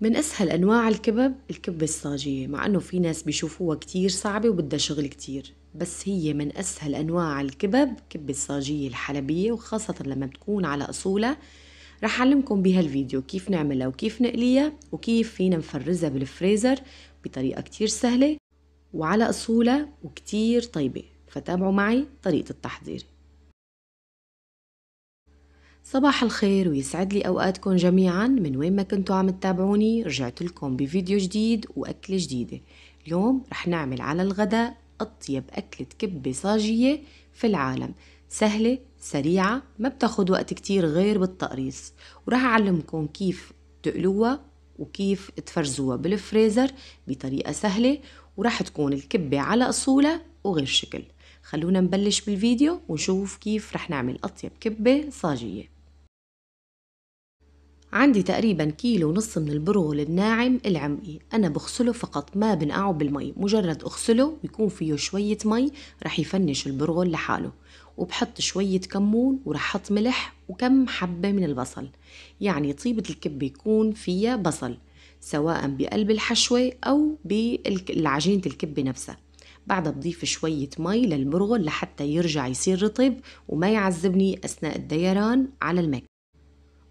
من أسهل أنواع الكبب الكبة الصاجية مع أنه في ناس بيشوفوها كتير صعبة وبدها شغل كتير بس هي من أسهل أنواع الكبب كبة الصاجية الحلبية وخاصة لما بتكون على أصولها رح أعلمكم بهالفيديو كيف نعملها وكيف نقليها وكيف فينا نفرزها بالفريزر بطريقة كتير سهلة وعلى أصولها وكتير طيبة فتابعوا معي طريقة التحضير صباح الخير ويسعد لي أوقاتكم جميعا من وين ما كنتوا عم تتابعوني رجعت لكم بفيديو جديد وأكلة جديدة اليوم رح نعمل على الغداء أطيب أكلة كبة صاجية في العالم سهلة سريعة ما بتاخد وقت كتير غير بالتقريص ورح أعلمكم كيف تقلوها وكيف تفرزوها بالفريزر بطريقة سهلة ورح تكون الكبة على أصولها وغير شكل خلونا نبلش بالفيديو ونشوف كيف رح نعمل أطيب كبة صاجية عندي تقريبا كيلو ونص من البرغل الناعم العمقي أنا بغسله فقط ما بنقعه بالمي مجرد أغسله ويكون فيه شوية مي رح يفنش البرغل لحاله وبحط شوية كمون ورح حط ملح وكم حبة من البصل يعني طيبة الكبة يكون فيها بصل سواء بقلب الحشوة أو بالعجينة الكبة نفسها بعدها بضيف شوية مي للبرغل لحتى يرجع يصير رطب وما يعذبني أثناء الديران على المكب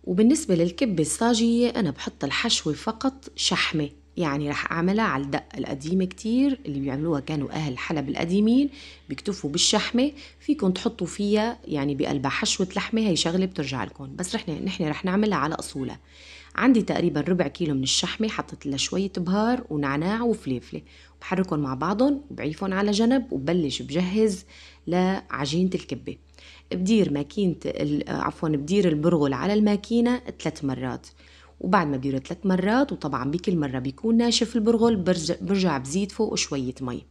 وبالنسبة للكبة الصاجية أنا بحط الحشوة فقط شحمة يعني رح أعملها على الدقة القديمة كتير اللي بيعملوها كانوا أهل حلب القديمين بيكتفوا بالشحمة فيكم تحطوا فيها يعني بقلبها حشوة لحمة هي شغلة بترجع لكم بس رح نحن رح نعملها على أصولها عندي تقريبا ربع كيلو من الشحمة حطيت لها شوية بهار ونعناع وفليفلة بحركهم مع بعضهم وبعيفهم على جنب وببلش بجهز لعجينة الكبة بدير ماكينة عفوا بدير البرغل على الماكينة ثلاث مرات وبعد ما بديره ثلاث مرات وطبعا بكل مرة بيكون ناشف البرغل برجع, برجع بزيد فوق شوية مي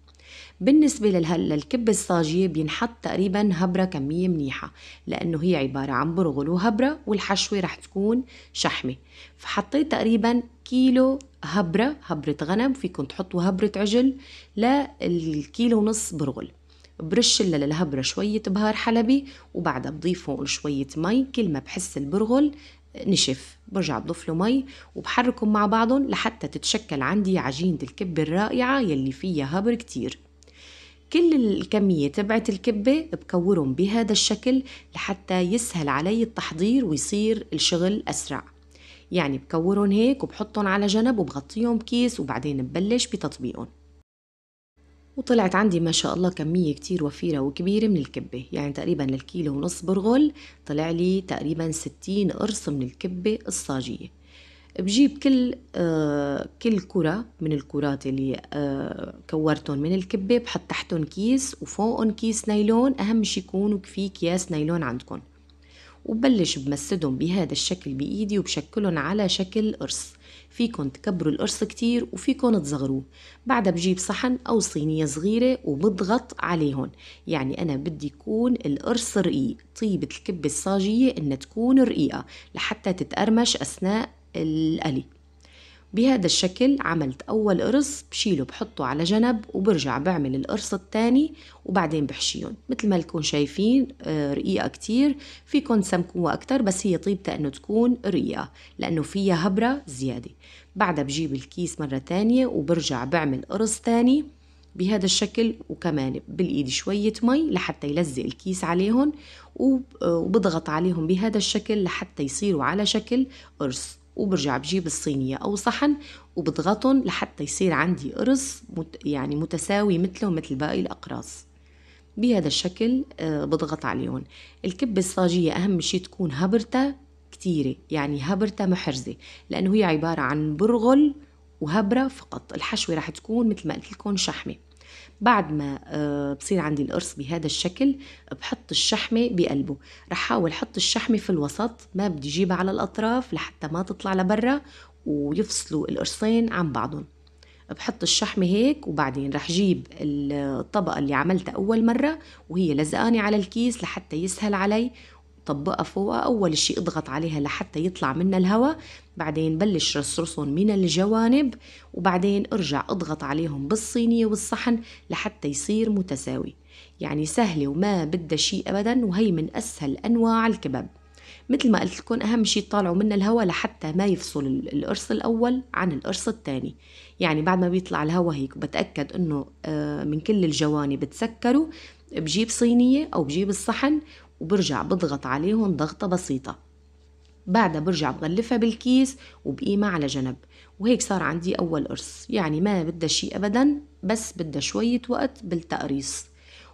بالنسبة للكبة الصاجية بينحط تقريبا هبرة كمية منيحة لأنه هي عبارة عن برغل وهبرة والحشوة رح تكون شحمة فحطيت تقريبا كيلو هبرة هبرة غنم فيكم تحطوا هبرة عجل للكيلو ونص برغل برش للهبرة شوية بهار حلبي وبعدها بضيف فوق شوية مي كل ما بحس البرغل نشف برجع بضيف له مي وبحركهم مع بعضهم لحتى تتشكل عندي عجينة الكبة الرائعة يلي فيها هبر كتير كل الكمية تبعت الكبة بكورهم بهذا الشكل لحتى يسهل علي التحضير ويصير الشغل أسرع يعني بكورهم هيك وبحطهم على جنب وبغطيهم بكيس وبعدين ببلش بتطبيقهم وطلعت عندي ما شاء الله كمية كتير وفيرة وكبيرة من الكبة يعني تقريبا للكيلو ونص برغل طلع لي تقريبا ستين قرص من الكبة الصاجية بجيب كل آه كل كرة من الكرات اللي آه كورتهم من الكبة بحط تحتهم كيس وفوقهم كيس نايلون أهم شي يكونوا في أكياس نايلون عندكم وبلش بمسدهم بهذا الشكل بإيدي وبشكلهم على شكل قرص فيكن تكبروا القرص كتير وفيكن تصغروه بعدها بجيب صحن أو صينية صغيرة وبضغط عليهم يعني أنا بدي يكون القرص رقيق طيبة الكبة الصاجية إنها تكون رقيقة لحتى تتقرمش أثناء القلي بهذا الشكل عملت أول قرص بشيله بحطه على جنب وبرجع بعمل القرص الثاني وبعدين بحشيهم مثل ما لكم شايفين آه، رقيقة كتير فيكم تسمكوها أكتر بس هي طيبتها أنه تكون رقيقة لأنه فيها هبرة زيادة بعدها بجيب الكيس مرة تانية وبرجع بعمل قرص تاني بهذا الشكل وكمان بالايد شوية مي لحتى يلزق الكيس عليهم آه، وبضغط عليهم بهذا الشكل لحتى يصيروا على شكل قرص وبرجع بجيب الصينية أو صحن وبضغطهم لحتى يصير عندي قرص يعني متساوي مثله مثل باقي الأقراص بهذا الشكل آه، بضغط عليهم الكبة الصاجية أهم شي تكون هبرتها كتيرة يعني هبرتها محرزة لأنه هي عبارة عن برغل وهبرة فقط الحشوة رح تكون مثل ما قلت لكم شحمة بعد ما آه، بصير عندي القرص بهذا الشكل بحط الشحمة بقلبه رح حاول أحط الشحمة في الوسط ما بدي جيبها على الأطراف لحتى ما تطلع لبرا ويفصلوا القرصين عن بعضهم بحط الشحمة هيك وبعدين رح جيب الطبقة اللي عملتها أول مرة وهي لزقاني على الكيس لحتى يسهل علي طبقها فوقها أول شيء اضغط عليها لحتى يطلع منها الهواء بعدين بلش رصرصهم من الجوانب وبعدين ارجع اضغط عليهم بالصينية والصحن لحتى يصير متساوي يعني سهلة وما بدها شيء أبدا وهي من أسهل أنواع الكباب مثل ما قلت لكم أهم شيء طالعوا من الهواء لحتى ما يفصل القرص الأول عن القرص الثاني يعني بعد ما بيطلع الهواء هيك بتأكد أنه آه، من كل الجوانب تسكروا بجيب صينية أو بجيب الصحن وبرجع بضغط عليهم ضغطة بسيطة بعدها برجع بغلفها بالكيس وبقيمة على جنب وهيك صار عندي أول قرص يعني ما بدها شيء أبدا بس بدها شوية وقت بالتقريص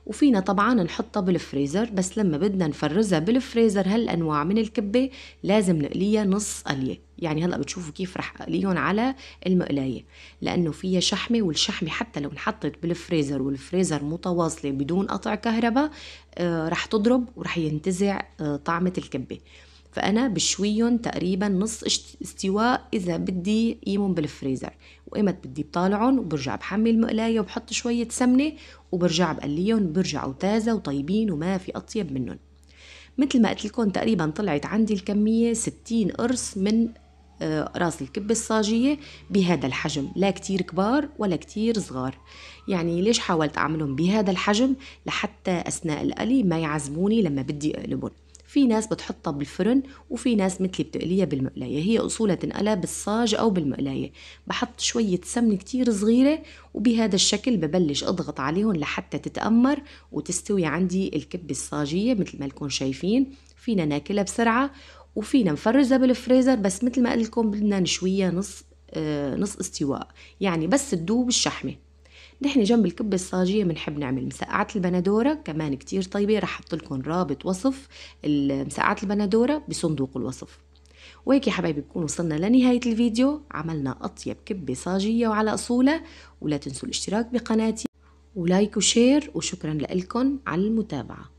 وفينا طبعا نحطها بالفريزر بس لما بدنا نفرزها بالفريزر هالأنواع من الكبة لازم نقليها نص قليه يعني هلا بتشوفوا كيف رح اقليهم على المقلايه لانه فيها شحمه والشحمه حتى لو انحطت بالفريزر والفريزر متواصله بدون قطع كهرباء آه، رح تضرب ورح ينتزع آه، طعمه الكبه فانا بشويهم تقريبا نص استواء اذا بدي قيمهم بالفريزر وايمت بدي بطالعهم وبرجع بحمي المقلايه وبحط شويه سمنه وبرجع بقليهم برجعوا تازه وطيبين وما في اطيب منهم مثل ما قلت لكم تقريبا طلعت عندي الكمية 60 قرص من آه، راس الكبة الصاجية بهذا الحجم لا كتير كبار ولا كتير صغار يعني ليش حاولت أعملهم بهذا الحجم لحتى أثناء القلي ما يعذبوني لما بدي أقلبهم في ناس بتحطها بالفرن وفي ناس مثلي بتقليها بالمقلاية هي أصولها تنقلها بالصاج أو بالمقلاية بحط شوية سمنة كتير صغيرة وبهذا الشكل ببلش أضغط عليهم لحتى تتأمر وتستوي عندي الكبة الصاجية مثل ما لكم شايفين فينا ناكلها بسرعة وفينا نفرزها بالفريزر بس مثل ما قلت لكم بدنا نشويها نص آه نص استواء يعني بس تدوب الشحمه نحن جنب الكبة الصاجية بنحب نعمل مسقعات البندورة كمان كتير طيبة رح أحط لكم رابط وصف المسقعات البندورة بصندوق الوصف وهيك يا حبايبي بكون وصلنا لنهاية الفيديو عملنا أطيب كبة صاجية وعلى أصولها ولا تنسوا الاشتراك بقناتي ولايك وشير وشكرا لكم على المتابعه